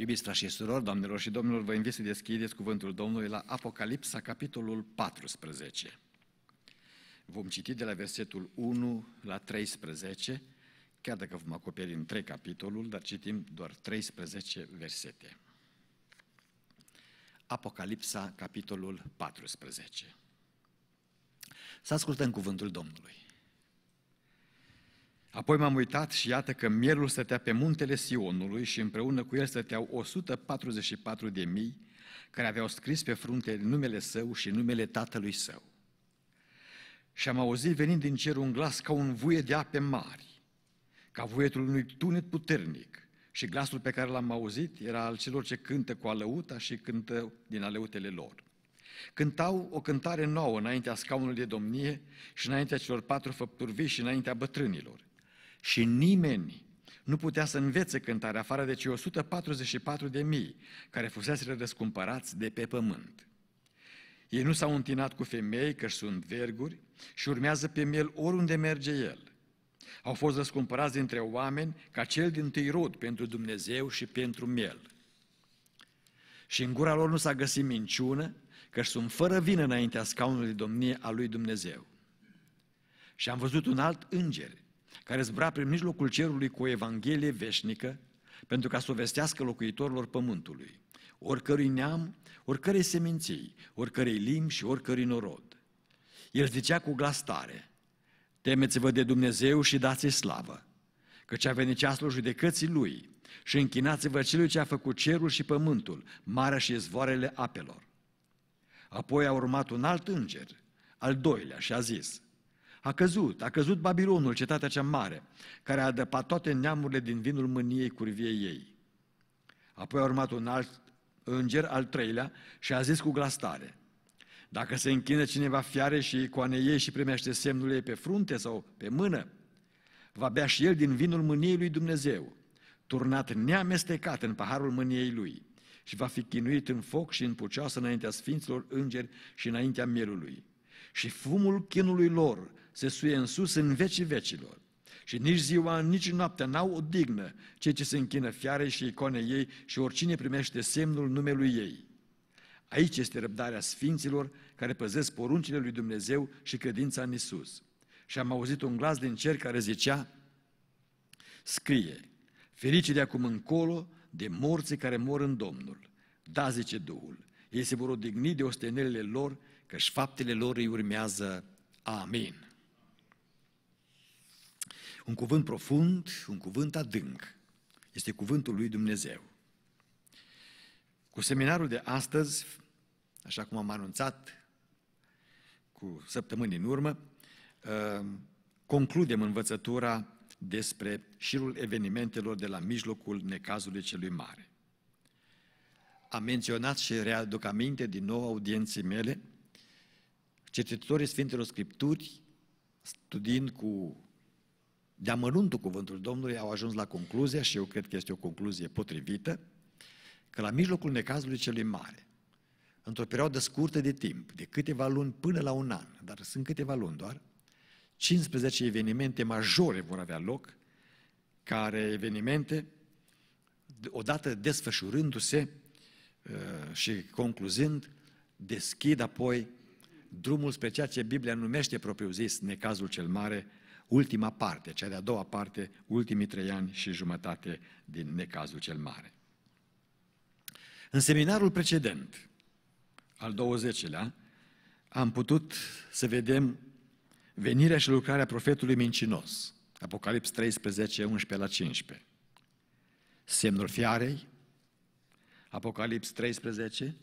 Iubiți frași și surori, doamnelor și domnilor, vă invit să deschideți cuvântul Domnului la Apocalipsa, capitolul 14. Vom citi de la versetul 1 la 13, chiar dacă vom acoperi în 3 capitolul, dar citim doar 13 versete. Apocalipsa, capitolul 14. Să ascultăm cuvântul Domnului. Apoi m-am uitat și iată că mielul stătea pe muntele Sionului și împreună cu el stăteau 144 de mii care aveau scris pe frunte numele său și numele tatălui său. Și am auzit venind din cer un glas ca un vuie de ape mari, ca vuietul unui tunet puternic. Și glasul pe care l-am auzit era al celor ce cântă cu alăuta și cântă din aleutele lor. Cântau o cântare nouă înaintea scaunului de domnie și înaintea celor patru făpturi vii și înaintea bătrânilor și nimeni nu putea să învețe cântare afară de cei 144 de mii care fuseseră răscumpărați de pe pământ. Ei nu s-au întinat cu femei, că sunt verguri, și urmează pe miel oriunde merge el. Au fost răscumpărați dintre oameni ca cel din tâi rod pentru Dumnezeu și pentru miel. Și în gura lor nu s-a găsit minciună, că sunt fără vină înaintea scaunului domnie a lui Dumnezeu. Și am văzut un alt înger care zbura prin mijlocul cerului cu o evanghelie veșnică pentru ca să o vestească locuitorilor pământului, oricărui neam, oricărei seminții, oricărei limbi și oricărui norod. El zicea cu glas tare, temeți-vă de Dumnezeu și dați-i slavă, căci a venit ceasul judecății Lui și închinați-vă celui ce a făcut cerul și pământul, marea și zvoarele apelor. Apoi a urmat un alt înger, al doilea, și a zis, a căzut, a căzut Babilonul, cetatea cea mare, care a adăpat toate neamurile din vinul mâniei curviei ei. Apoi a urmat un alt înger, al treilea, și a zis cu glas tare, dacă se închină cineva fiare și icoane ei și primește semnul ei pe frunte sau pe mână, va bea și el din vinul mâniei lui Dumnezeu, turnat neamestecat în paharul mâniei lui, și va fi chinuit în foc și în pucioasă înaintea sfinților îngeri și înaintea mielului și fumul chinului lor se suie în sus în vecii vecilor. Și nici ziua, nici noaptea n-au o dignă cei ce se închină fiare și icoane ei și oricine primește semnul numelui ei. Aici este răbdarea sfinților care păzesc poruncile lui Dumnezeu și credința în Isus. Și am auzit un glas din cer care zicea, scrie, ferice de acum încolo de morții care mor în Domnul. Da, zice Duhul, ei se vor odihni de ostenelele lor, și faptele lor îi urmează. Amin. Un cuvânt profund, un cuvânt adânc, este cuvântul lui Dumnezeu. Cu seminarul de astăzi, așa cum am anunțat cu săptămâni în urmă, uh, concludem învățătura despre șirul evenimentelor de la mijlocul necazului celui mare am menționat și readuc aminte din nou audienții mele, cercetătorii Sfintelor Scripturi, studiind cu de amănuntul cuvântul Domnului, au ajuns la concluzia, și eu cred că este o concluzie potrivită, că la mijlocul necazului celui mare, într-o perioadă scurtă de timp, de câteva luni până la un an, dar sunt câteva luni doar, 15 evenimente majore vor avea loc, care evenimente, odată desfășurându-se, Eh, și concluzând, deschid apoi drumul spre ceea ce Biblia numește propriu zis necazul cel mare, ultima parte, cea de-a doua parte, ultimii trei ani și jumătate din necazul cel mare. În seminarul precedent, al 20-lea, am putut să vedem venirea și lucrarea profetului mincinos, Apocalips 13, 11 la 15, semnul fiarei, Apocalips 13,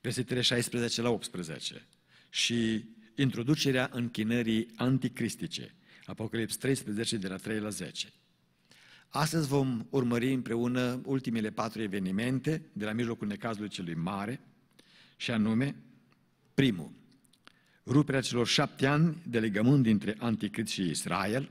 versetele 16 la 18 și introducerea închinării anticristice, Apocalips 13 de la 3 la 10. Astăzi vom urmări împreună ultimele patru evenimente de la mijlocul necazului celui mare, și anume, primul, ruperea celor șapte ani de legământ dintre Anticrist și Israel,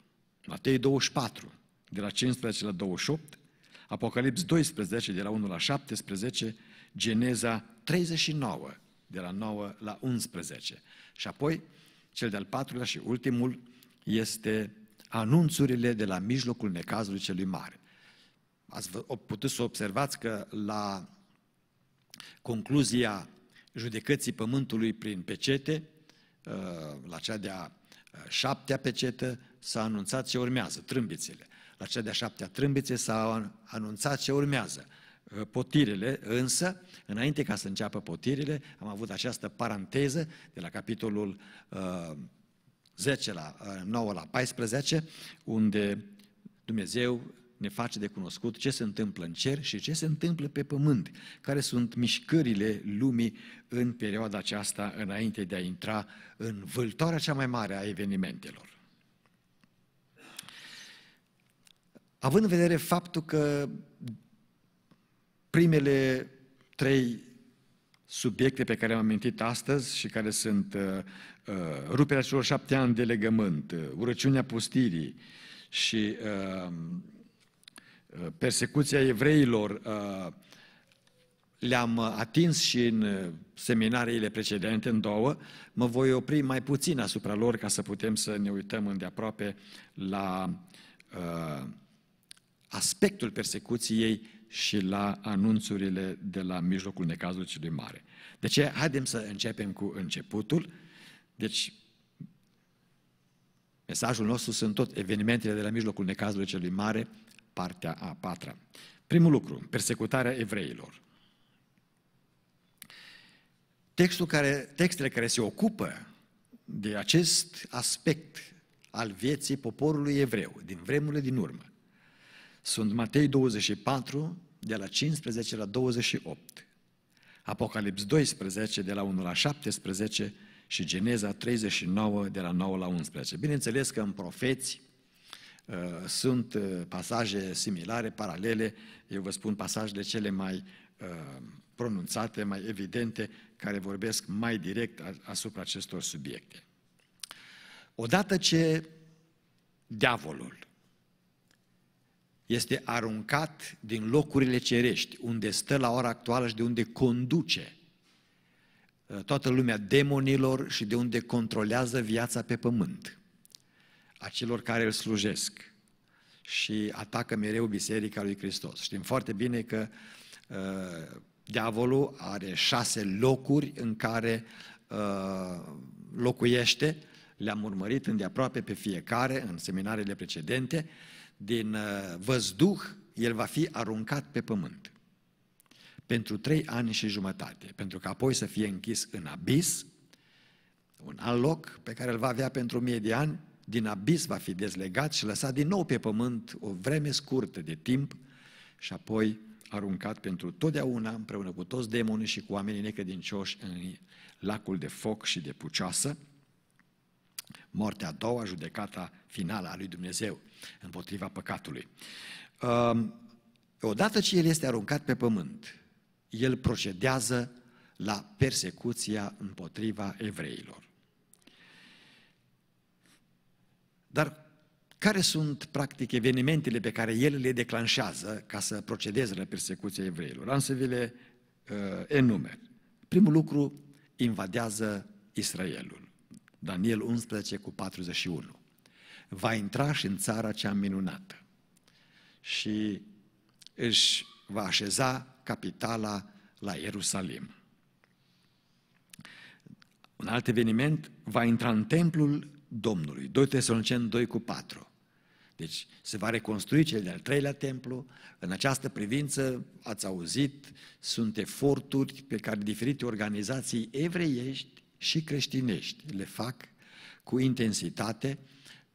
Matei 24, de la 15 la 28, Apocalips 12, de la 1 la 17, Geneza 39, de la 9 la 11. Și apoi, cel de-al patrulea și ultimul este anunțurile de la mijlocul necazului celui mare. Ați putut să observați că la concluzia judecății pământului prin pecete, ă, la cea de-a șaptea pecetă s-a anunțat ce urmează, trâmbițele. La cea de-a șaptea trâmbițe s-a anunțat ce urmează, uh, potirele, însă, înainte ca să înceapă potirele, am avut această paranteză de la capitolul uh, 10 la uh, 9 la 14, unde Dumnezeu ne face de cunoscut ce se întâmplă în cer și ce se întâmplă pe pământ, care sunt mișcările lumii în perioada aceasta înainte de a intra în vâltoarea cea mai mare a evenimentelor. Având în vedere faptul că primele trei subiecte pe care am amintit astăzi și care sunt uh, uh, ruperea celor șapte ani de legământ, uh, urăciunea pustirii și uh, Uh, persecuția evreilor uh, le-am uh, atins și în seminariile precedente, în două, mă voi opri mai puțin asupra lor ca să putem să ne uităm îndeaproape la uh, aspectul persecuției și la anunțurile de la mijlocul necazului celui mare. Deci, haidem să începem cu începutul. Deci, mesajul nostru sunt tot evenimentele de la mijlocul necazului celui mare, partea a patra. Primul lucru, persecutarea evreilor. Textul care, textele care se ocupă de acest aspect al vieții poporului evreu din vremurile din urmă sunt Matei 24, de la 15 la 28, Apocalips 12, de la 1 la 17 și Geneza 39, de la 9 la 11. Bineînțeles că în profeți Uh, sunt uh, pasaje similare, paralele, eu vă spun pasajele cele mai uh, pronunțate, mai evidente, care vorbesc mai direct asupra acestor subiecte. Odată ce diavolul este aruncat din locurile cerești, unde stă la ora actuală și de unde conduce toată lumea demonilor și de unde controlează viața pe pământ a celor care îl slujesc și atacă mereu Biserica lui Hristos. Știm foarte bine că uh, diavolul are șase locuri în care uh, locuiește, le-am urmărit îndeaproape pe fiecare în seminarele precedente, din uh, văzduh el va fi aruncat pe pământ pentru trei ani și jumătate, pentru că apoi să fie închis în abis, un alt loc pe care îl va avea pentru mie de ani, din abis va fi dezlegat și lăsat din nou pe pământ o vreme scurtă de timp și apoi aruncat pentru totdeauna împreună cu toți demonii și cu oamenii necredincioși în lacul de foc și de pucioasă, moartea a doua, judecata finală a lui Dumnezeu împotriva păcatului. Um, odată ce el este aruncat pe pământ, el procedează la persecuția împotriva evreilor. Dar care sunt, practic, evenimentele pe care el le declanșează ca să procedeze la persecuția evreilor? Am să vi le uh, enumer. Primul lucru, invadează Israelul. Daniel 11 cu 41. Va intra și în țara cea minunată și își va așeza capitala la Ierusalim. Un alt eveniment, va intra în templul Domnului. 2 Tesaloniceni 2 cu 4. Deci se va reconstrui cel de-al treilea templu. În această privință, ați auzit, sunt eforturi pe care diferite organizații evreiești și creștinești le fac cu intensitate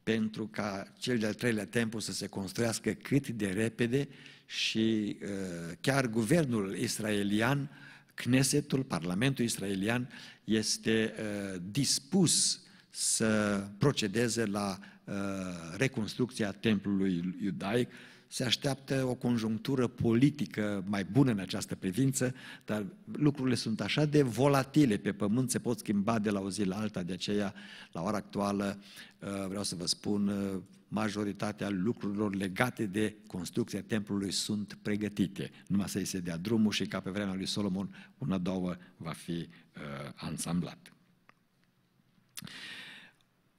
pentru ca cel de-al treilea templu să se construiască cât de repede și uh, chiar guvernul israelian, Knessetul, Parlamentul israelian, este uh, dispus să procedeze la uh, reconstrucția templului iudaic. Se așteaptă o conjunctură politică mai bună în această privință, dar lucrurile sunt așa de volatile pe pământ, se pot schimba de la o zi la alta, de aceea, la ora actuală, uh, vreau să vă spun, uh, majoritatea lucrurilor legate de construcția templului sunt pregătite. Numai să-i se dea drumul și ca pe vremea lui Solomon, una, două va fi uh, ansamblat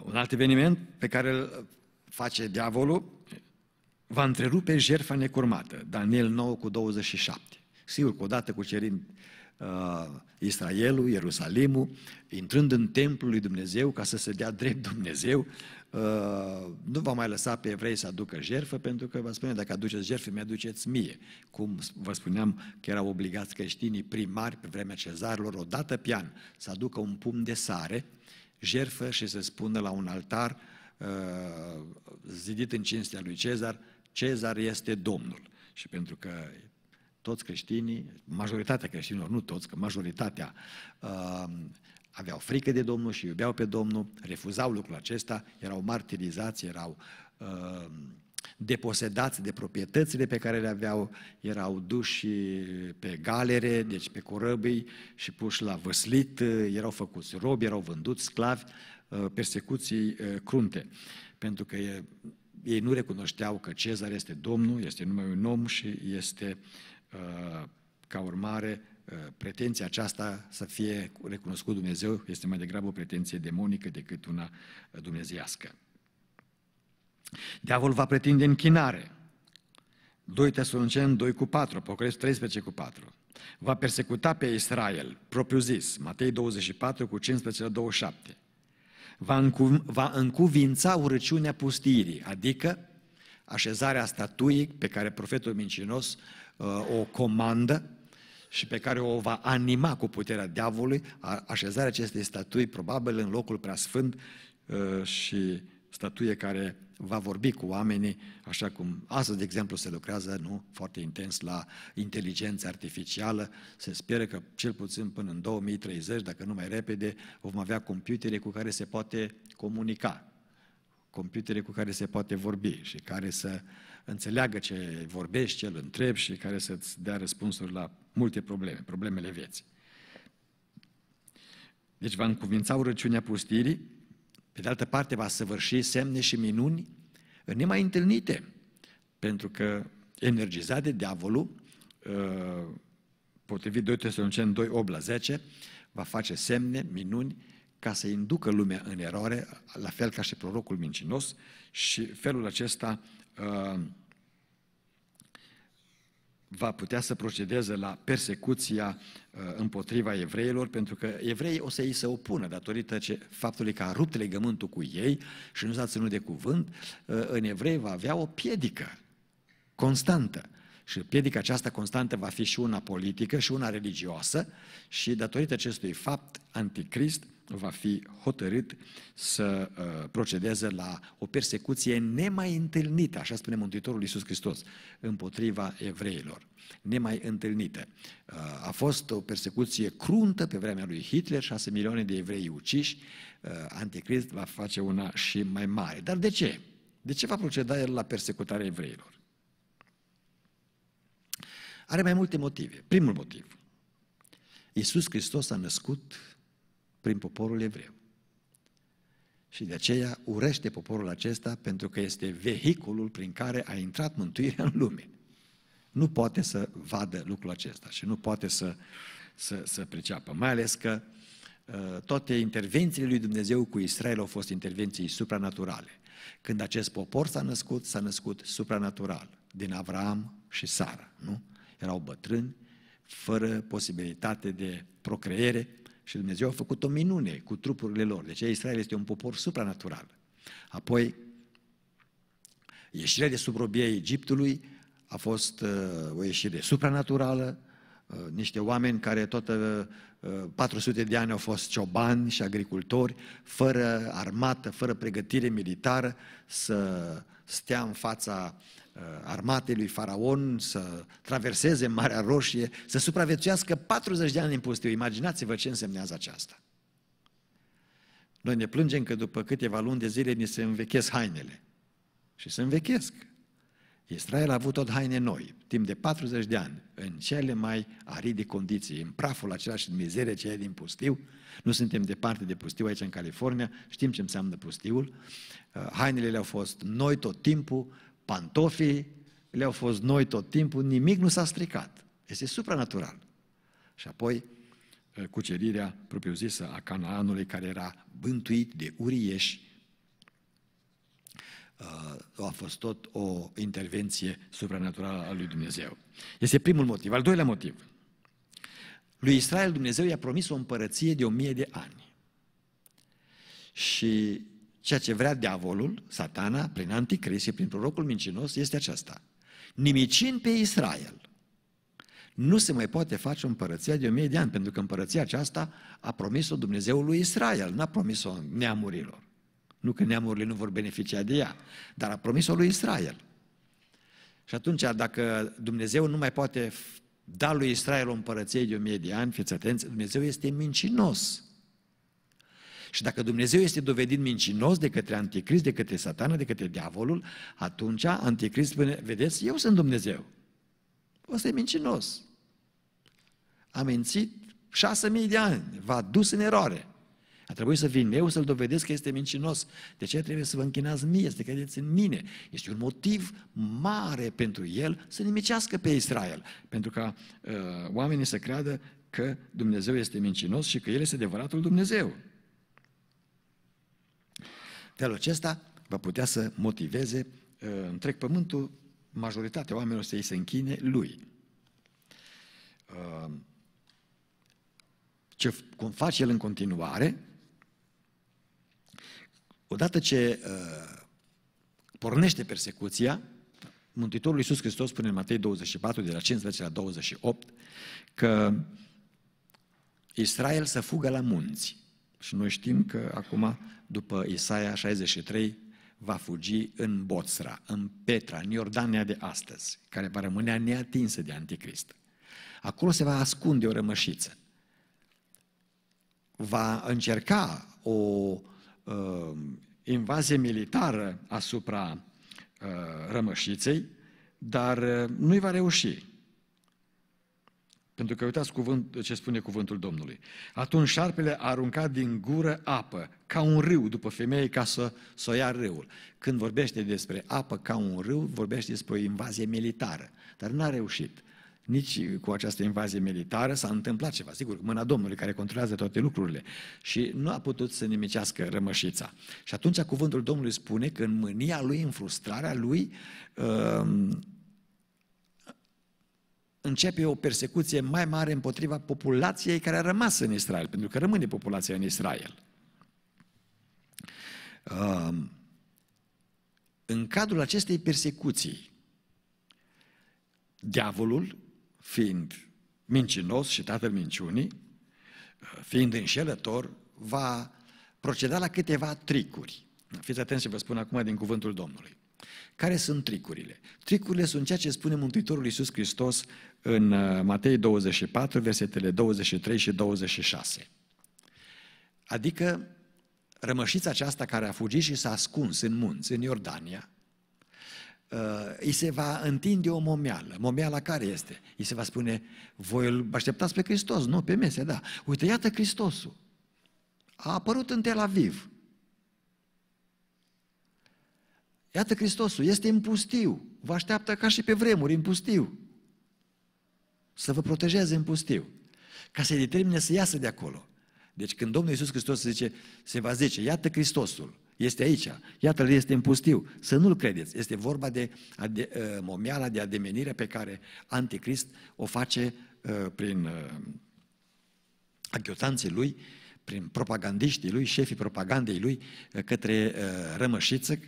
un alt eveniment pe care îl face diavolul, va întrerupe jertfa necurmată, Daniel 9 cu 27. Sigur că odată cu cerind uh, Israelul, Ierusalimul, intrând în templul lui Dumnezeu ca să se dea drept Dumnezeu, uh, nu va mai lăsa pe evrei să aducă jertfă, pentru că va spune, dacă aduceți jertfă, mi-aduceți mie. Cum vă spuneam că erau obligați creștinii primari pe vremea cezarilor, odată pe an, să aducă un pumn de sare, uh, jerfă și să spună la un altar uh, zidit în cinstea lui Cezar, Cezar este Domnul. Și pentru că toți creștinii, majoritatea creștinilor, nu toți, că majoritatea uh, aveau frică de Domnul și iubeau pe Domnul, refuzau lucrul acesta, erau martirizați, erau uh, deposedați de proprietățile pe care le aveau, erau duși pe galere, deci pe corăbii și puși la văslit, erau făcuți robi, erau vânduți sclavi, uh, persecuții uh, crunte, pentru că ei nu recunoșteau că Cezar este Domnul, este numai un om și este uh, ca urmare pretenția aceasta să fie recunoscut Dumnezeu este mai degrabă o pretenție demonică decât una dumnezeiască. Diavolul va pretinde închinare. 2 Tesalonicen 2 cu 4, Apocalipsa 13 cu 4. Va persecuta pe Israel, propriu zis, Matei 24 cu 15 la 27. Va, încu- va încuvința urăciunea pustirii, adică așezarea statuii pe care profetul mincinos uh, o comandă și pe care o va anima cu puterea diavolului, așezarea acestei statui probabil în locul preasfânt uh, și statuie care va vorbi cu oamenii, așa cum astăzi, de exemplu, se lucrează nu foarte intens la inteligența artificială. Se speră că cel puțin până în 2030, dacă nu mai repede, vom avea computere cu care se poate comunica, computere cu care se poate vorbi și care să înțeleagă ce vorbești, ce îl întrebi și care să-ți dea răspunsuri la multe probleme, problemele vieții. Deci va încuvința urăciunea pustirii, pe de altă parte, va săvârși semne și minuni nemai întâlnite, pentru că energizat de diavolul, ă, potrivit 2 Tesalonicen 2, 8 la 10, va face semne, minuni, ca să inducă lumea în eroare, la fel ca și prorocul mincinos și felul acesta uh, va putea să procedeze la persecuția uh, împotriva evreilor, pentru că evreii o să îi se opună datorită ce, faptului că a rupt legământul cu ei și nu s-a ținut de cuvânt, uh, în evrei va avea o piedică constantă. Și piedica aceasta constantă va fi și una politică și una religioasă și datorită acestui fapt, anticrist va fi hotărât să uh, procedeze la o persecuție nemai întâlnită, așa spune Mântuitorul Iisus Hristos, împotriva evreilor, nemai întâlnită. Uh, a fost o persecuție cruntă pe vremea lui Hitler, 6 milioane de evrei uciși, uh, anticrist va face una și mai mare. Dar de ce? De ce va proceda el la persecutarea evreilor? Are mai multe motive. Primul motiv. Iisus Hristos a născut prin poporul evreu. Și de aceea urește poporul acesta pentru că este vehiculul prin care a intrat mântuirea în lume. Nu poate să vadă lucrul acesta și nu poate să, să, să priceapă. Mai ales că uh, toate intervențiile lui Dumnezeu cu Israel au fost intervenții supranaturale. Când acest popor s-a născut, s-a născut supranatural, din Avram și Sara, nu? erau bătrâni, fără posibilitate de procreere și Dumnezeu a făcut o minune cu trupurile lor. Deci Israel este un popor supranatural. Apoi, ieșirea de sub robia Egiptului a fost uh, o ieșire supranaturală, uh, niște oameni care tot 400 uh, de ani au fost ciobani și agricultori, fără armată, fără pregătire militară, să stea în fața Uh, armatei lui Faraon să traverseze Marea Roșie, să supraviețuiască 40 de ani în pustiu. Imaginați-vă ce însemnează aceasta. Noi ne plângem că după câteva luni de zile ni se învechesc hainele. Și se învechesc. Israel a avut tot haine noi, timp de 40 de ani, în cele mai aride condiții, în praful același și în mizerie ce e din pustiu. Nu suntem departe de pustiu aici în California, știm ce înseamnă pustiul. Uh, hainele le-au fost noi tot timpul, pantofii le-au fost noi tot timpul, nimic nu s-a stricat. Este supranatural. Și apoi eh, cucerirea propriu-zisă a Canaanului, care era bântuit de urieși, eh, a fost tot o intervenție supranaturală a lui Dumnezeu. Este primul motiv. Al doilea motiv. Lui Israel Dumnezeu i-a promis o împărăție de o mie de ani. Și Ceea ce vrea diavolul, satana, prin anticrist și prin prorocul mincinos, este aceasta. Nimicind pe Israel, nu se mai poate face împărăție de o mie de ani, pentru că împărăția aceasta a promis-o Dumnezeul lui Israel, n-a promis-o neamurilor. Nu că neamurile nu vor beneficia de ea, dar a promis-o lui Israel. Și atunci, dacă Dumnezeu nu mai poate da lui Israel o împărăție de o mie de ani, fiți atenți, Dumnezeu este mincinos. Și dacă Dumnezeu este dovedit mincinos de către anticrist, de către satana, de către diavolul, atunci anticrist spune, vedeți, eu sunt Dumnezeu. Ăsta e mincinos. A mințit șase mii de ani, v-a dus în eroare. A trebuit să vin eu să-l dovedesc că este mincinos. De ce trebuie să vă închinați mie, să te credeți în mine? Este un motiv mare pentru el să nimicească pe Israel. Pentru ca uh, oamenii să creadă că Dumnezeu este mincinos și că El este adevăratul Dumnezeu. Felul acesta va putea să motiveze uh, întreg pământul, majoritatea oamenilor să îi se închine lui. Uh, ce cum face el în continuare, odată ce uh, pornește persecuția, Mântuitorul Iisus Hristos spune în Matei 24, de la 15 la 28, că Israel să fugă la munți. Și noi știm că acum, după Isaia 63, va fugi în Boțra, în Petra, în Iordania de astăzi, care va rămâne neatinsă de anticrist. Acolo se va ascunde o rămășiță. Va încerca o uh, invazie militară asupra uh, rămășiței, dar uh, nu-i va reuși. Pentru că uitați cuvânt, ce spune cuvântul Domnului. Atunci șarpele a aruncat din gură apă, ca un râu, după femeie, ca să, să ia râul. Când vorbește despre apă ca un râu, vorbește despre o invazie militară. Dar n-a reușit. Nici cu această invazie militară s-a întâmplat ceva. Sigur, mâna Domnului care controlează toate lucrurile. Și nu a putut să nimicească rămășița. Și atunci cuvântul Domnului spune că în mânia lui, în frustrarea lui, uh, începe o persecuție mai mare împotriva populației care a rămas în Israel, pentru că rămâne populația în Israel. Um, în cadrul acestei persecuții, diavolul, fiind mincinos și tatăl minciunii, uh, fiind înșelător, va proceda la câteva tricuri. Fiți atenți ce vă spun acum din cuvântul Domnului. Care sunt tricurile? Tricurile sunt ceea ce spune Mântuitorul Iisus Hristos în uh, Matei 24, versetele 23 și 26. Adică rămășița aceasta care a fugit și s-a ascuns în munți, în Iordania, uh, îi se va întinde o momială. Momeala care este? Îi se va spune, voi îl așteptați pe Hristos, nu pe mese, da. Uite, iată Hristosul. A apărut în Tel Aviv. Iată Hristosul, este în pustiu, vă așteaptă ca și pe vremuri, în pustiu. Să vă protejeze în pustiu, ca să-i determine să iasă de acolo. Deci când Domnul Iisus Hristos zice, se va zice, iată Hristosul, este aici, iată-l, este în pustiu, să nu-l credeți. Este vorba de uh, momiala momeala de ademenire pe care anticrist o face uh, prin uh, aghiotanții lui, prin propagandiștii lui, șefii propagandei lui, uh, către uh, rămășiță,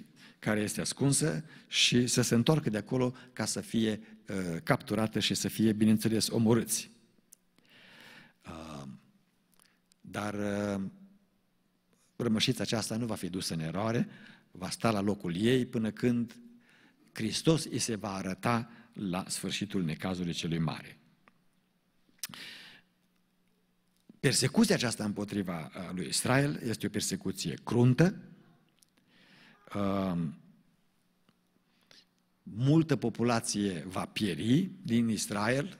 care este ascunsă și să se întoarcă de acolo ca să fie uh, capturată și să fie, bineînțeles, omorâți. Uh, dar uh, rămășița aceasta nu va fi dusă în eroare, va sta la locul ei până când Hristos îi se va arăta la sfârșitul necazului celui mare. Persecuția aceasta împotriva uh, lui Israel este o persecuție cruntă, Um, multă populație va pieri din Israel,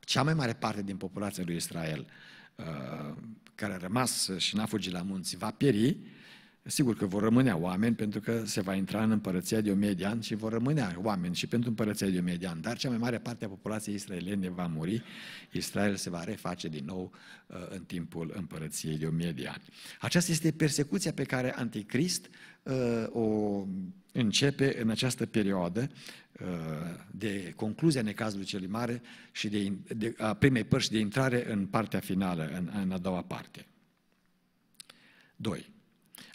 cea mai mare parte din populația lui Israel uh, care a rămas și n-a fugit la munți va pieri, Sigur că vor rămâne oameni pentru că se va intra în împărăția de 1000 de ani și vor rămâne oameni și pentru împărăția de 1000 de ani, dar cea mai mare parte a populației israeliene va muri, Israel se va reface din nou uh, în timpul împărăției de 1000 de ani. Aceasta este persecuția pe care Anticrist uh, o începe în această perioadă uh, de concluzia necazului cel mare și de, de, a primei părți de intrare în partea finală, în, în a doua parte. 2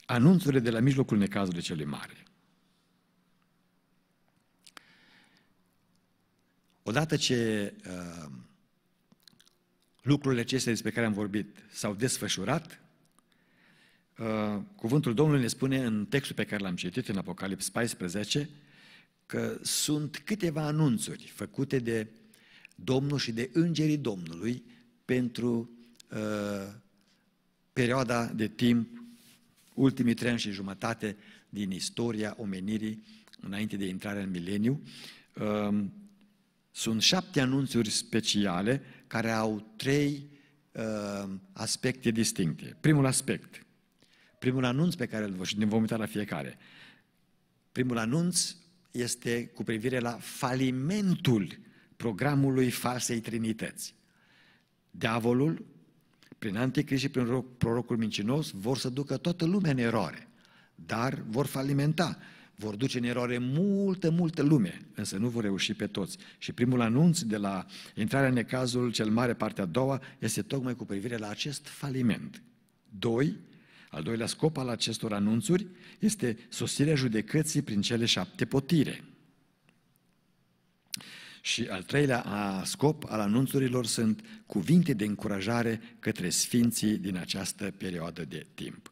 anunțurile de la mijlocul necazului cele mari. Odată ce uh, lucrurile acestea despre care am vorbit s-au desfășurat, uh, cuvântul Domnului ne spune în textul pe care l-am citit în Apocalips 14 că sunt câteva anunțuri făcute de Domnul și de îngerii Domnului pentru uh, perioada de timp ultimii trei ani și jumătate din istoria omenirii înainte de intrare în mileniu. Ehm, sunt șapte anunțuri speciale care au trei ehm, aspecte distincte. Primul aspect, primul anunț pe care îl vom, și ne vom uita la fiecare, primul anunț este cu privire la falimentul programului falsei trinități. Diavolul prin anticrist și prin prorocul mincinos, vor să ducă toată lumea în eroare, dar vor falimenta, vor duce în eroare multă, multă lume, însă nu vor reuși pe toți. Și primul anunț de la intrarea în necazul cel mare, partea a doua, este tocmai cu privire la acest faliment. Doi, al doilea scop al acestor anunțuri este sosirea judecății prin cele șapte potire. Și al treilea a scop al anunțurilor sunt cuvinte de încurajare către sfinții din această perioadă de timp.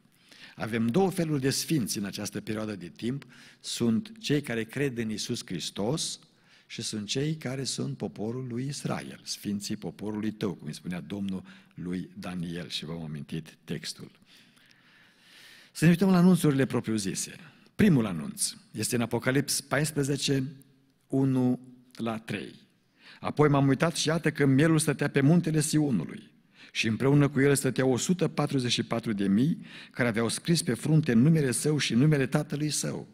Avem două feluri de sfinți în această perioadă de timp. Sunt cei care cred în Isus Hristos și sunt cei care sunt poporul lui Israel, sfinții poporului tău, cum îi spunea Domnul lui Daniel și v-am amintit textul. Să ne uităm la anunțurile propriu-zise. Primul anunț este în Apocalips 14, 1 la trei. Apoi m-am uitat și iată că mielul stătea pe muntele Sionului și împreună cu el stăteau 144 de mii care aveau scris pe frunte numele său și numele tatălui său.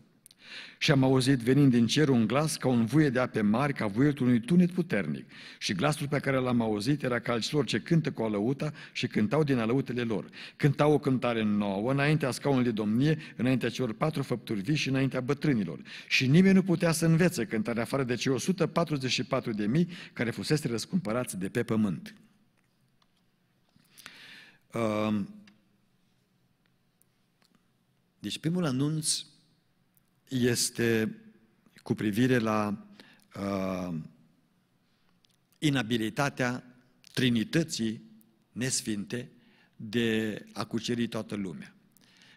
Și am auzit venind din cer un glas ca un vuie de ape mari, ca vuietul unui tunet puternic. Și glasul pe care l-am auzit era ca al celor ce cântă cu alăuta și cântau din alăutele lor. Cântau o cântare nouă, înaintea scaunului de domnie, înaintea celor patru făpturi vii și înaintea bătrânilor. Și nimeni nu putea să învețe cântarea afară de cei 144 de mii care fusese răscumpărați de pe pământ. Deci primul anunț este cu privire la uh, inabilitatea Trinității nesfinte de a cuceri toată lumea.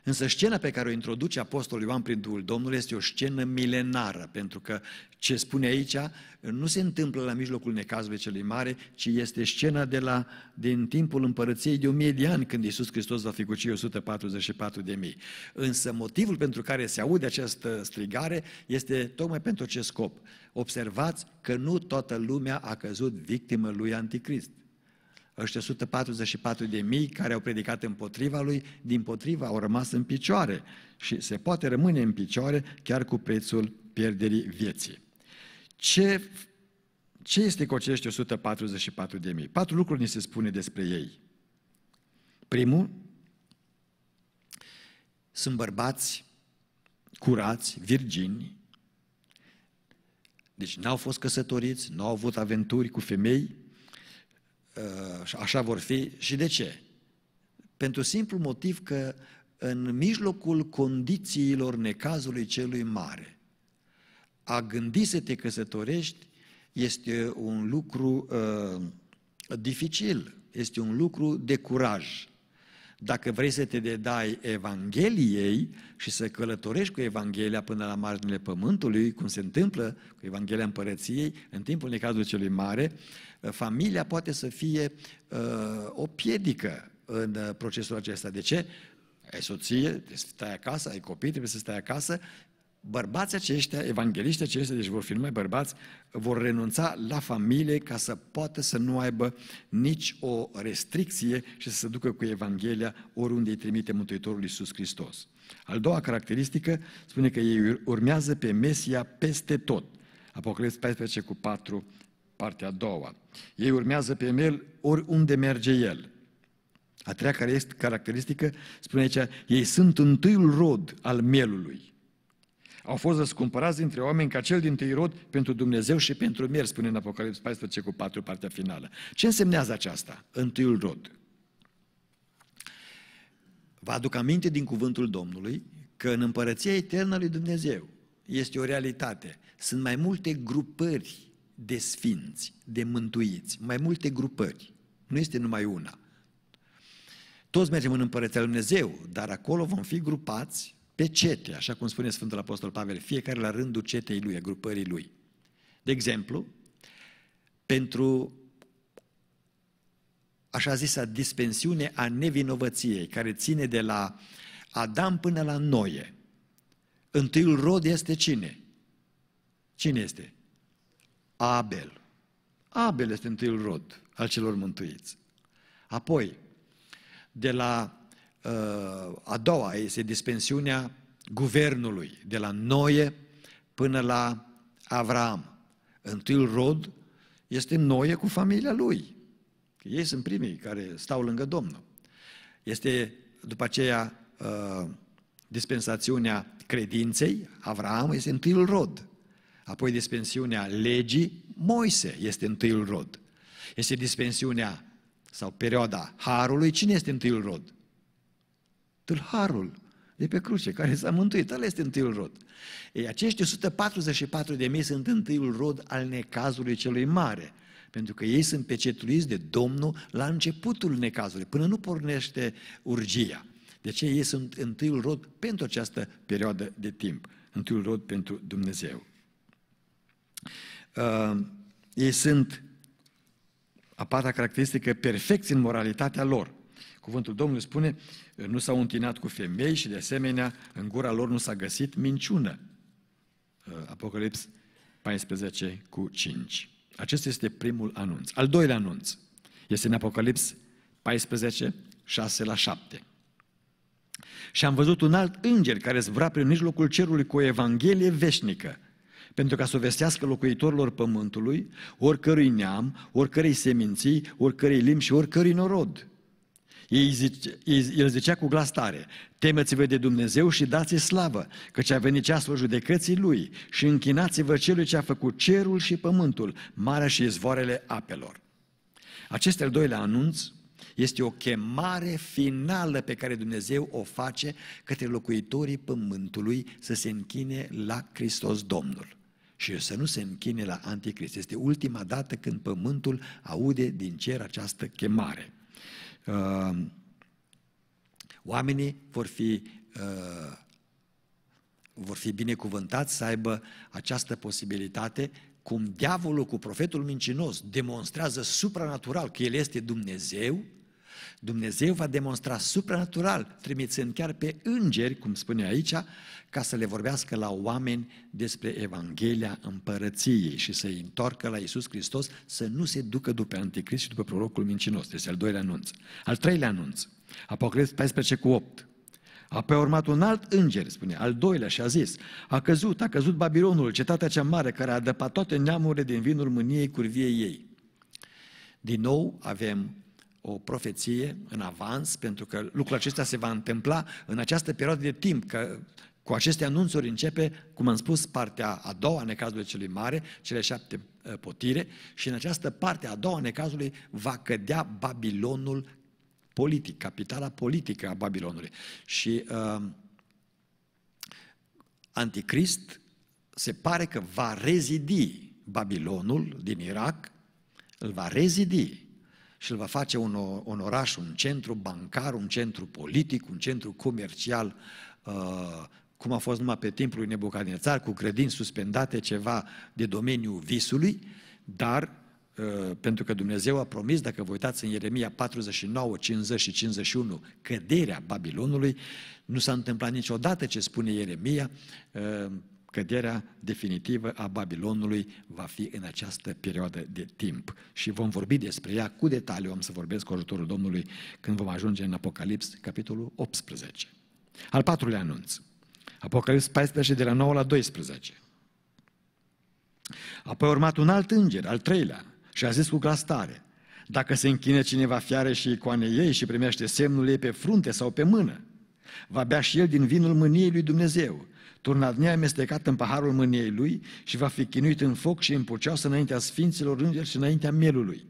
Însă scena pe care o introduce Apostolul Ioan prin Duhul Domnului este o scenă milenară, pentru că ce spune aici nu se întâmplă la mijlocul necazului celui mare, ci este scena de la, din timpul împărăției de o mie de ani, când Iisus Hristos va fi cu cei 144 de mii. Însă motivul pentru care se aude această strigare este tocmai pentru ce scop. Observați că nu toată lumea a căzut victimă lui Anticrist ăștia 144 de mii care au predicat împotriva lui, din potriva au rămas în picioare și se poate rămâne în picioare chiar cu prețul pierderii vieții. Ce, ce este cu acești 144 de mii? Patru lucruri ni se spune despre ei. Primul, sunt bărbați curați, virgini, deci n-au fost căsătoriți, n-au avut aventuri cu femei, ă, așa vor fi și de ce? Pentru simplu motiv că în mijlocul condițiilor necazului celui mare, a gândi să te căsătorești este un lucru uh, dificil, este un lucru de curaj. Dacă vrei să te dedai Evangheliei și să călătorești cu Evanghelia până la marginile pământului, cum se întâmplă cu Evanghelia împărăției, în timpul necazului celui mare, ă, familia poate să fie uh, o piedică în ă, procesul acesta. De ce? ai soție, trebuie să stai acasă, ai copii, trebuie să stai acasă bărbații aceștia, evangeliștii aceștia, deci vor fi numai bărbați, vor renunța la familie ca să poată să nu aibă nici o restricție și să se ducă cu Evanghelia oriunde îi trimite Mântuitorul Iisus Hristos. Al doua caracteristică spune că ei urmează pe Mesia peste tot. Apocalipsa 14 cu 4, partea a doua. Ei urmează pe el oriunde merge el. A treia care este caracteristică, spune aici, ei sunt întâiul rod al mielului au fost răscumpărați dintre oameni ca cel din Irod pentru Dumnezeu și pentru mier, spune în Apocalips 14 cu 4, partea finală. Ce însemnează aceasta? Întâiul rod. Vă aduc aminte din cuvântul Domnului că în împărăția eternă lui Dumnezeu este o realitate. Sunt mai multe grupări de sfinți, de mântuiți, mai multe grupări. Nu este numai una. Toți mergem în împărăția lui Dumnezeu, dar acolo vom fi grupați de cete, așa cum spune Sfântul Apostol Pavel, fiecare la rândul cetei lui, a grupării lui. De exemplu, pentru așa zisa dispensiune a nevinovăției, care ține de la Adam până la Noie, Întâiul rod este cine? Cine este? Abel. Abel este întâiul rod al celor mântuiți. Apoi, de la Uh, a doua este dispensiunea guvernului, de la Noe până la Avram. Întâiul rod este Noe cu familia lui. Ei sunt primii care stau lângă Domnul. Este după aceea uh, dispensațiunea credinței, Avram este întâiul rod. Apoi dispensiunea legii, Moise este întâiul rod. Este dispensiunea sau perioada harului, cine este întâiul rod? tâlharul de pe cruce, care s-a mântuit. Ăla este întâiul rod. Ei, acești 144 de mii sunt întâiul rod al necazului celui mare, pentru că ei sunt pecetuiți de Domnul la începutul necazului, până nu pornește urgia. De deci, ce ei sunt întâiul rod pentru această perioadă de timp, întâiul rod pentru Dumnezeu. Uh, ei sunt a patra caracteristică, perfecți în moralitatea lor. Cuvântul Domnului spune, nu s-au întinat cu femei și de asemenea în gura lor nu s-a găsit minciună. Uh, Apocalips 14 cu 5. Acesta este primul anunț. Al doilea anunț este în Apocalips 14, 6 la 7. Și am văzut un alt înger care zbra prin mijlocul cerului cu o evanghelie veșnică, pentru ca să o vestească locuitorilor pământului, oricărui neam, oricărei seminții, oricărei limbi și oricărui norod. Ei zice, el zicea cu glas tare, temeți-vă de Dumnezeu și dați slavă, căci a venit ceasul judecății Lui și închinați-vă Celui ce a făcut cerul și pământul, marea și izvoarele apelor. Acest al doilea anunț este o chemare finală pe care Dumnezeu o face către locuitorii pământului să se închine la Hristos Domnul și să nu se închine la Anticrist. Este ultima dată când pământul aude din cer această chemare uh, oamenii vor fi, uh, vor fi binecuvântați să aibă această posibilitate, cum diavolul cu profetul mincinos demonstrează supranatural că el este Dumnezeu, Dumnezeu va demonstra supranatural, trimițând chiar pe îngeri, cum spune aici, ca să le vorbească la oameni despre Evanghelia împărăției și să-i întoarcă la Isus Hristos, să nu se ducă după Anticrist și după prorocul mincinos. Este al doilea anunț. Al treilea anunț, Apocalipsa 14 cu 8. Apoi a urmat un alt înger, spune, al doilea și a zis, a căzut, a căzut Babilonul, cetatea cea mare, care a adăpat toate neamurile din vinul mâniei curviei ei. Din nou avem o profeție în avans, pentru că lucrul acesta se va întâmpla în această perioadă de timp, că cu aceste anunțuri începe, cum am spus, partea a doua necazului celui mare, cele șapte ă, potire, și în această parte a doua necazului va cădea Babilonul politic, capitala politică a Babilonului. Și uh, anticrist se pare că va rezidi Babilonul din Irak, îl va rezidi și îl va face un, un oraș, un centru bancar, un centru politic, un centru comercial, uh, cum a fost numai pe timpul lui Nebucadnețar, cu grădini suspendate ceva de domeniul visului, dar uh, pentru că Dumnezeu a promis, dacă vă uitați în Ieremia 49, 50 și 51, căderea Babilonului, nu s-a întâmplat niciodată ce spune Ieremia, uh, Căderea definitivă a Babilonului va fi în această perioadă de timp și vom vorbi despre ea cu detaliu, am să vorbesc cu ajutorul Domnului când vom ajunge în Apocalips, capitolul 18. Al patrulea anunț, Apocalips 14 de la 9 la 12. Apoi a urmat un alt înger, al treilea, și a zis cu glas tare, dacă se închine cineva fiare și icoane ei și primește semnul ei pe frunte sau pe mână, va bea și el din vinul mâniei lui Dumnezeu, Turnadnea amestecat în paharul mâniei lui și va fi chinuit în foc și în puceasă înaintea sfinților îngeri și înaintea mielului.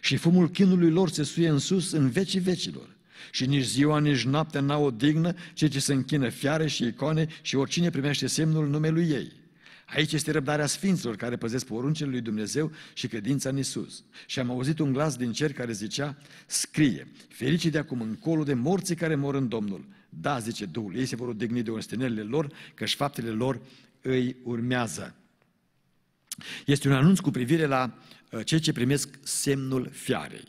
Și fumul chinului lor se suie în sus în vecii vecilor. Și nici ziua, nici noaptea n-au o dignă, cei ce se închină fiare și icoane și oricine primește semnul numelui ei. Aici este răbdarea sfinților care păzesc poruncile lui Dumnezeu și credința în Isus. Și am auzit un glas din cer care zicea, scrie, fericii de acum încolo de morții care mor în Domnul, da, zice Duhul, ei se vor odihni de ostenelile lor, că și faptele lor îi urmează. Este un anunț cu privire la uh, cei ce primesc semnul fiarei.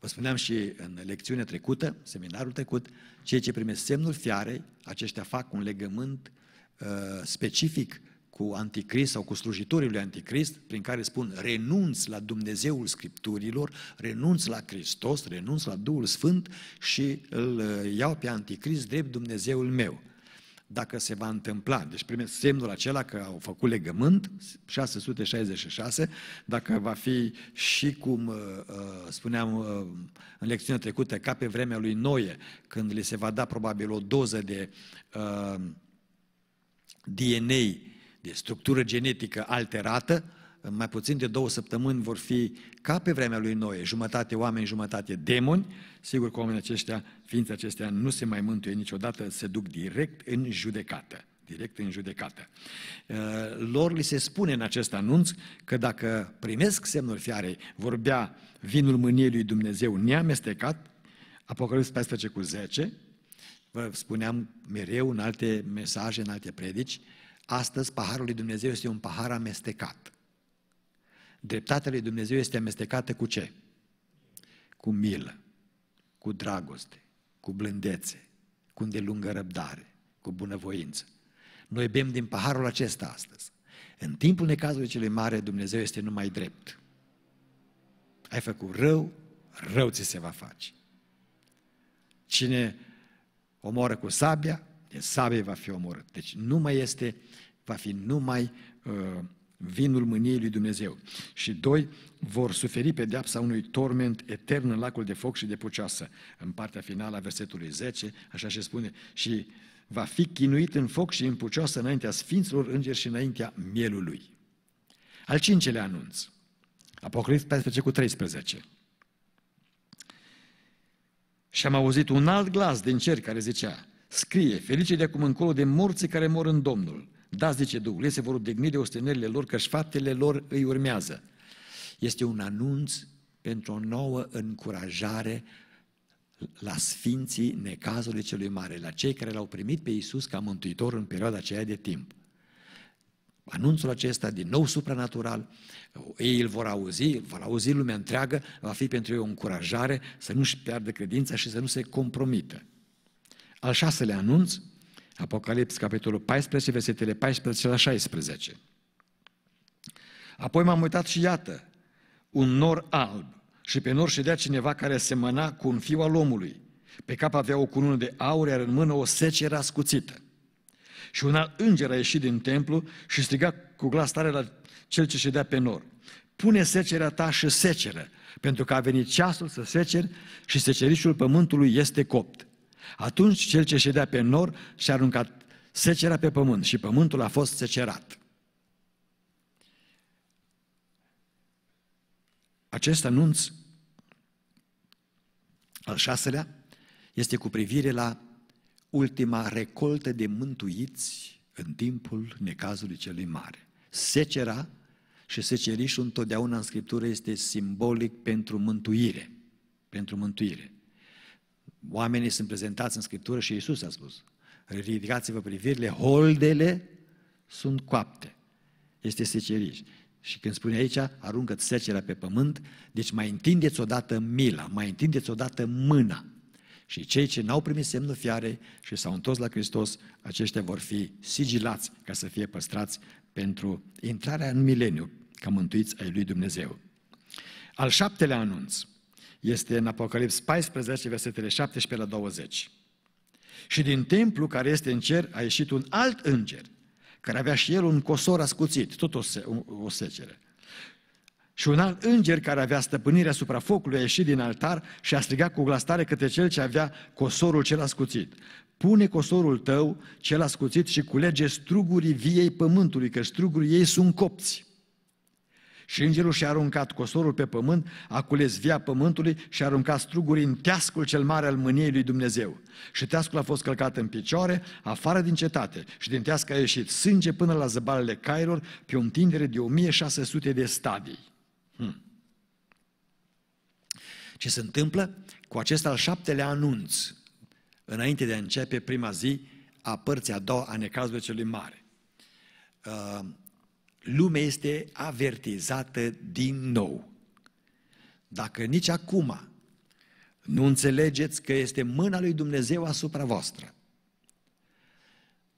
Vă spuneam și în lecțiunea trecută, seminarul trecut, cei ce primesc semnul fiarei, aceștia fac un legământ uh, specific cu anticrist sau cu slujitorii lui anticrist, prin care spun renunț la Dumnezeul Scripturilor, renunț la Hristos, renunț la Duhul Sfânt și îl uh, iau pe anticrist drept Dumnezeul meu. Dacă se va întâmpla, deci primesc semnul acela că au făcut legământ, 666, dacă va fi și cum uh, uh, spuneam în lecțiunea trecută, ca pe vremea lui Noie, când li se va da probabil o doză de DNA de structură genetică alterată, în mai puțin de două săptămâni vor fi, ca pe vremea lui Noe, jumătate oameni, jumătate demoni. Sigur că oamenii aceștia, ființe acestea, nu se mai mântuie niciodată, se duc direct în judecată. Direct în judecată. Uh, lor li se spune în acest anunț că dacă primesc semnul fiarei, vorbea vinul mâniei lui Dumnezeu neamestecat, Apocalipsa 14 cu 10, vă spuneam mereu în alte mesaje, în alte predici, Astăzi, paharul lui Dumnezeu este un pahar amestecat. Dreptatea lui Dumnezeu este amestecată cu ce? Cu milă, cu dragoste, cu blândețe, cu îndelungă răbdare, cu bunăvoință. Noi bem din paharul acesta astăzi. În timpul necazului cele mare, Dumnezeu este numai drept. Ai făcut rău, rău ți se va face. Cine omoră cu sabia, Sabei va fi omorât. Deci nu mai este, va fi numai uh, vinul mâniei lui Dumnezeu. Și doi, vor suferi pedeapsa unui torment etern în lacul de foc și de puceasă. În partea finală a versetului 10, așa se spune, și va fi chinuit în foc și în pucioasă înaintea sfinților îngeri și înaintea mielului. Al cincelea anunț, Apocalips 14 cu 13. Și am auzit un alt glas din cer care zicea, scrie, ferice de acum încolo de morții care mor în Domnul. Da, zice Duhul, ei se vor odegni de ostenerile lor, că faptele lor îi urmează. Este un anunț pentru o nouă încurajare la sfinții necazului celui mare, la cei care l-au primit pe Iisus ca mântuitor în perioada aceea de timp. Anunțul acesta, din nou supranatural, ei îl vor auzi, vor auzi lumea întreagă, va fi pentru ei o încurajare să nu-și piardă credința și să nu se compromită. Al șaselea anunț, Apocalips, capitolul 14, versetele 14 la 16. Apoi m-am uitat și iată, un nor alb și pe nor ședea cineva care semăna cu un fiu al omului. Pe cap avea o cunună de aur, iar în mână o secere ascuțită. Și un alt înger a ieșit din templu și striga cu glas tare la cel ce ședea pe nor. Pune secerea ta și seceră, pentru că a venit ceasul să seceri și secerișul pământului este copt. Atunci cel ce ședea pe nor și-a aruncat secera pe pământ și pământul a fost secerat. Acest anunț al șaselea este cu privire la ultima recoltă de mântuiți în timpul necazului celui mare. Secera și secerișul întotdeauna în Scriptură este simbolic pentru mântuire. Pentru mântuire. Oamenii sunt prezentați în Scriptură și Iisus a spus, ridicați-vă privirile, holdele sunt coapte. Este seceriș. Și când spune aici, aruncă-ți secera pe pământ, deci mai întindeți odată mila, mai întindeți odată mâna. Și cei ce n-au primit semnul fiare și s-au întors la Hristos, aceștia vor fi sigilați ca să fie păstrați pentru intrarea în mileniu, ca mântuiți ai lui Dumnezeu. Al șaptelea anunț este în Apocalips 14, versetele 17 la 20. Și din templu care este în cer a ieșit un alt înger, care avea și el un cosor ascuțit, tot o, se, o, secere. Și un alt înger care avea stăpânirea asupra focului a ieșit din altar și a strigat cu glas tare către cel ce avea cosorul cel ascuțit. Pune cosorul tău, cel ascuțit, și culege strugurii viei pământului, că strugurii ei sunt copți. Și îngerul și-a aruncat cosorul pe pământ, a cules via pământului și a aruncat struguri în teascul cel mare al mâniei lui Dumnezeu. Și teascul a fost călcat în picioare, afară din cetate, și din teasc a ieșit sânge până la zăbalele cailor, pe o întindere de 1600 de stadii. Hmm. Ce se întâmplă? Cu acest al șaptelea anunț, înainte de a începe prima zi a părții a doua a necazului celui mare. Uh, lumea este avertizată din nou. Dacă nici acum nu înțelegeți că este mâna lui Dumnezeu asupra voastră,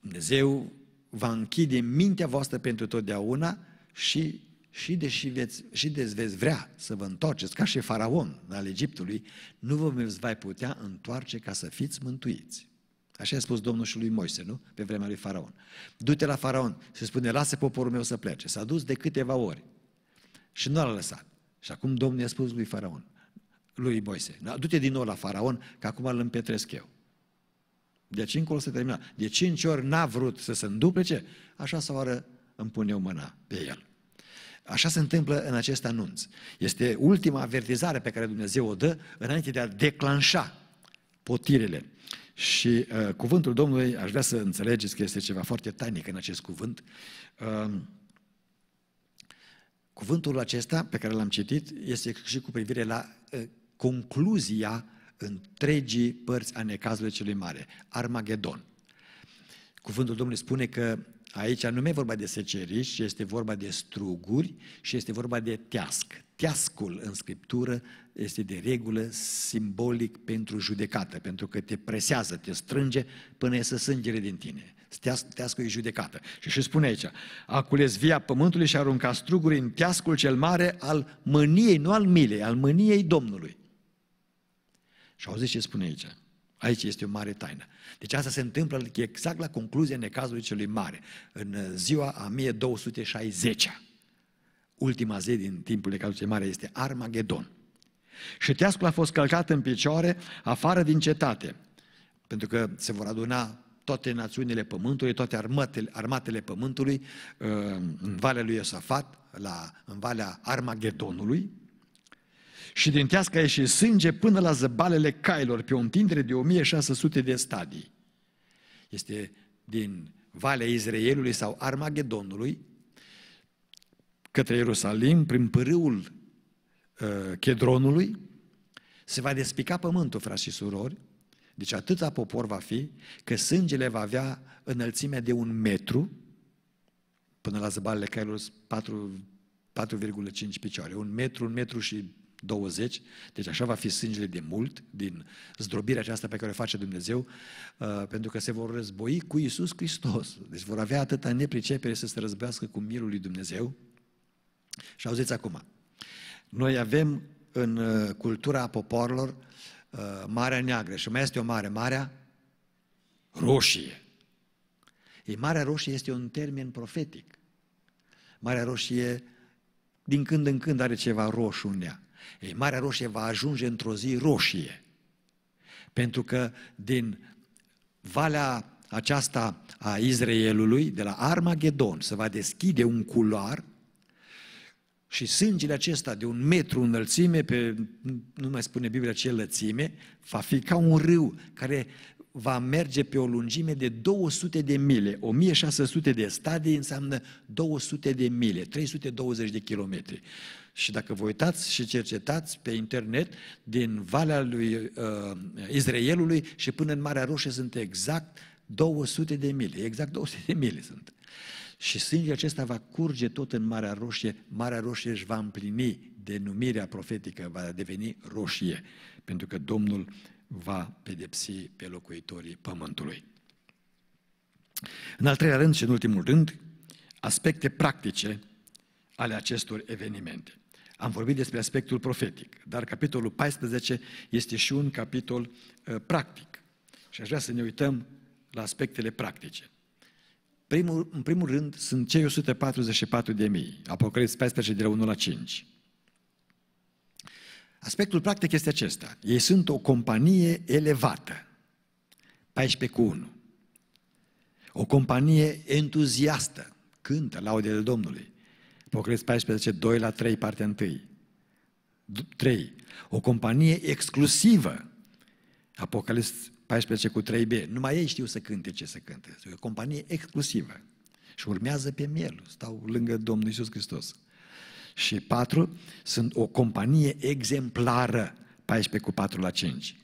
Dumnezeu va închide mintea voastră pentru totdeauna și, și deși veți, și deși veți vrea să vă întoarceți, ca și faraon al Egiptului, nu vă veți mai putea întoarce ca să fiți mântuiți. Așa a spus Domnul și lui Moise, nu? Pe vremea lui Faraon. Du-te la Faraon și spune, lasă poporul meu să plece. S-a dus de câteva ori și nu l-a lăsat. Și acum Domnul i-a spus lui Faraon, lui Moise, da, du-te din nou la Faraon, că acum îl împetresc eu. De deci încolo se termina. De cinci ori n-a vrut să se înduplece, așa să oară îmi pun eu mâna pe el. Așa se întâmplă în acest anunț. Este ultima avertizare pe care Dumnezeu o dă înainte de a declanșa potirele. Și uh, cuvântul Domnului, aș vrea să înțelegeți că este ceva foarte tainic în acest cuvânt. Uh, cuvântul acesta pe care l-am citit este și cu privire la uh, concluzia întregii părți a necazului celui mare, Armagedon. Cuvântul Domnului spune că Aici nu mai e vorba de seceriș, ci este vorba de struguri și este vorba de teasc. Teascul în Scriptură este de regulă simbolic pentru judecată, pentru că te presează, te strânge până să sângere din tine. Teascul e judecată. Și și spune aici, a cules via pământului și a aruncat struguri în teascul cel mare al mâniei, nu al milei, al mâniei Domnului. Și auziți ce spune aici? Aici este o mare taină. Deci asta se întâmplă exact la concluzia necazului celui mare, în ziua a 1260 Ultima zi din timpul necazului cel mare este Armagedon. Și teascul a fost călcat în picioare afară din cetate, pentru că se vor aduna toate națiunile pământului, toate armatele, armatele pământului uh, în Valea lui Iosafat, la, în Valea Armagedonului, și din teasca ieșe sânge până la zăbalele cailor pe o întindere de 1600 de stadii. Este din Valea Izraelului sau Armagedonului către Ierusalim, prin pârâul uh, Chedronului, se va despica pământul, frați și surori, deci atâta popor va fi, că sângele va avea înălțimea de un metru, până la zăbalele cailor 4,5 picioare, un metru, un metru și 20, deci așa va fi sângele de mult din zdrobirea aceasta pe care o face Dumnezeu, uh, pentru că se vor război cu Isus Hristos. Deci vor avea atâta nepricepere să se războiască cu mirul lui Dumnezeu. Și auziți acum, noi avem în uh, cultura poporilor uh, Marea Neagră și mai este o mare, Marea Roșie. Ei, Marea Roșie este un termen profetic. Marea Roșie din când în când are ceva roșu în ea. Ei, Marea Roșie va ajunge într-o zi roșie, pentru că din valea aceasta a Israelului, de la Armagedon, se va deschide un culoar și sângele acesta de un metru înălțime, pe, nu mai spune Biblia ce lățime, va fi ca un râu care va merge pe o lungime de 200 de mile. 1600 de stadii înseamnă 200 de mile, 320 de kilometri. Și dacă vă uitați și cercetați pe internet, din Valea lui uh, Izraelului și până în Marea Roșie sunt exact 200 de mile, exact 200 de mile sunt. Și sângele acesta va curge tot în Marea Roșie, Marea Roșie își va împlini denumirea profetică, va deveni roșie, pentru că Domnul va pedepsi pe locuitorii pământului. În al treilea rând și în ultimul rând, aspecte practice ale acestor evenimente. Am vorbit despre aspectul profetic, dar capitolul 14 este și un capitol ă, practic. Și aș vrea să ne uităm la aspectele practice. Primul, în primul rând sunt cei 144 de mii, Apocalipsa 14 de la 1 la 5. Aspectul practic este acesta. Ei sunt o companie elevată. 14 cu 1. O companie entuziastă, cântă laudele Domnului. Apocalipsa 14, 2 la 3, partea 1. 3. O companie exclusivă. Apocalipsa 14 cu 3b. Numai ei știu să cânte ce să cânte. E o companie exclusivă. Și urmează pe miel. Stau lângă Domnul Isus Hristos. Și 4. Sunt o companie exemplară. 14 cu 4 la 5.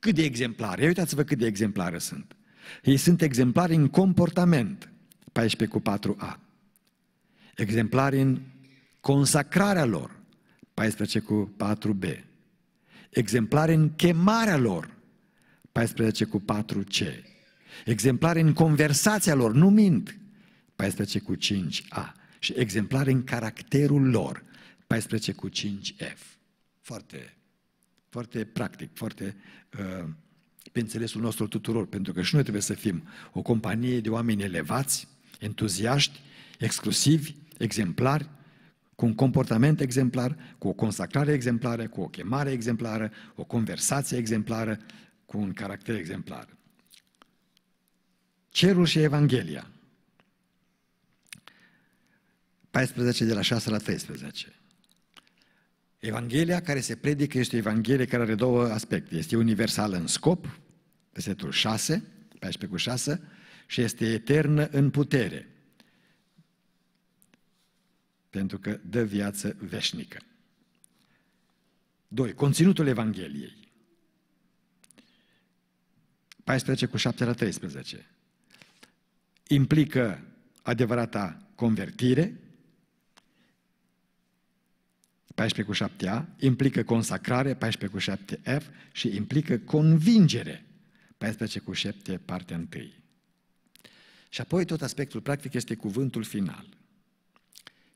Cât de exemplare? Ia uitați-vă cât de exemplare sunt. Ei sunt exemplari în comportament. 14 cu 4a exemplari în consacrarea lor, 14 cu 4b, exemplari în chemarea lor, 14 cu 4c, exemplari în conversația lor, nu mint, 14 cu 5a, și exemplari în caracterul lor, 14 cu 5f. Foarte, foarte practic, foarte uh, pe înțelesul nostru tuturor, pentru că și noi trebuie să fim o companie de oameni elevați, entuziaști, exclusivi, exemplari, cu un comportament exemplar, cu o consacrare exemplară, cu o chemare exemplară, o conversație exemplară, cu un caracter exemplar. Cerul și Evanghelia. 14 de la 6 la 13. Evanghelia care se predică este o Evanghelie care are două aspecte. Este universală în scop, versetul 6, 14 cu 6, și este eternă în putere, pentru că dă viață veșnică. 2. Conținutul Evangheliei. 14 cu 7 la 13. Implică adevărata convertire, 14 cu 7a, implică consacrare, 14 cu 7f și implică convingere, 14 cu 7, partea 1. Și apoi tot aspectul practic este cuvântul final.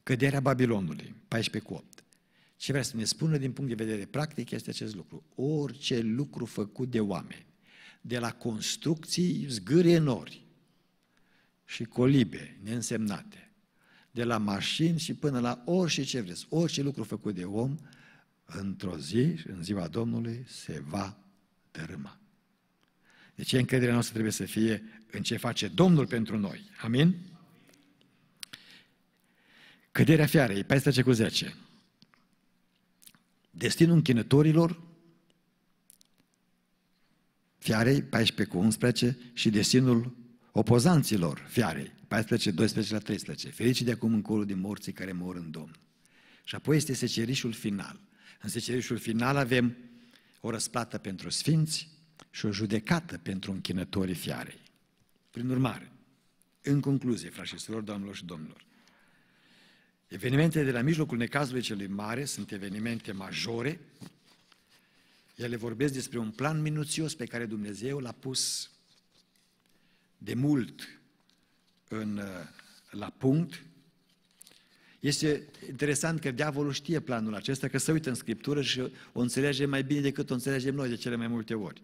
Căderea Babilonului, 14 cu 8. Ce vrea să ne spună din punct de vedere practic este acest lucru. Orice lucru făcut de oameni, de la construcții zgârie nori și colibe neînsemnate, de la mașini și până la orice ce vreți, orice lucru făcut de om, într-o zi, în ziua Domnului, se va dărâma. Deci încrederea noastră trebuie să fie în ce face Domnul pentru noi. Amin? Căderea fiarei, 14 cu 10. Destinul închinătorilor, fiarei, 14 cu 11, și destinul opozanților fiarei, 14, 12 la 13. Fericii de acum încolo din morții care mor în Domn. Și apoi este secerișul final. În secerișul final avem o răsplată pentru sfinți și o judecată pentru închinătorii fiarei. Prin urmare, în concluzie, frașesorilor, doamnelor și domnilor, Evenimentele de la mijlocul necazului celui mare sunt evenimente majore. Ele vorbesc despre un plan minuțios pe care Dumnezeu l-a pus de mult în, uh, la punct. Este interesant că diavolul știe planul acesta, că se uită în Scriptură și o înțelege mai bine decât o înțelegem noi de cele mai multe ori.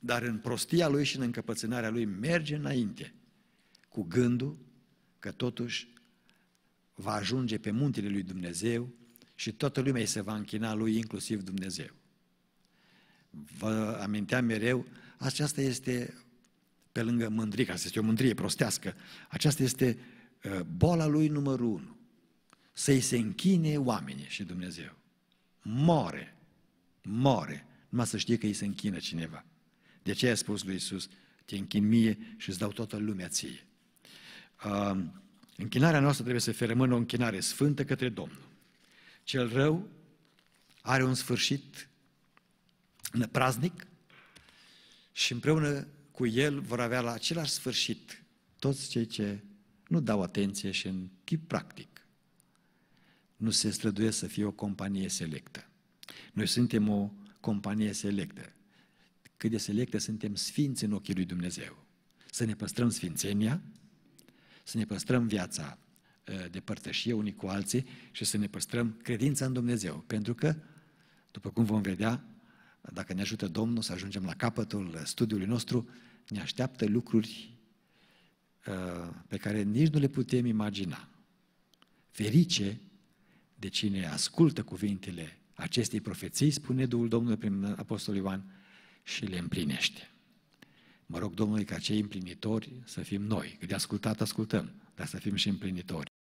Dar în prostia lui și în încăpățânarea lui merge înainte, cu gândul că totuși va ajunge pe muntele lui Dumnezeu și toată lumea se va închina lui, inclusiv Dumnezeu. Vă aminteam mereu, aceasta este, pe lângă mândrica, asta este o mândrie prostească, aceasta este ă, boala lui numărul unu. Să-i se închine oamenii și Dumnezeu. More, more, numai să știe că îi se închină cineva. De ce a spus lui Iisus, te închin mie și îți dau toată lumea ție. Uh, Închinarea noastră trebuie să fie rămână o închinare sfântă către Domnul. Cel rău are un sfârșit praznic și împreună cu el vor avea la același sfârșit toți cei ce nu dau atenție și în chip practic nu se străduie să fie o companie selectă. Noi suntem o companie selectă. Cât de selectă suntem sfinți în ochii lui Dumnezeu. Să ne păstrăm sfințenia să ne păstrăm viața ă, de părtășie unii cu alții și să ne păstrăm credința în Dumnezeu. Pentru că, după cum vom vedea, dacă ne ajută Domnul să ajungem la capătul studiului nostru, ne așteaptă lucruri ă, pe care nici nu le putem imagina. Ferice de cine ascultă cuvintele acestei profeții, spune Duhul Domnului prin Apostol Ioan, și le împlinește. Mă rog Domnului ca cei împlinitori să fim noi, că de ascultat ascultăm, dar să fim și împlinitori.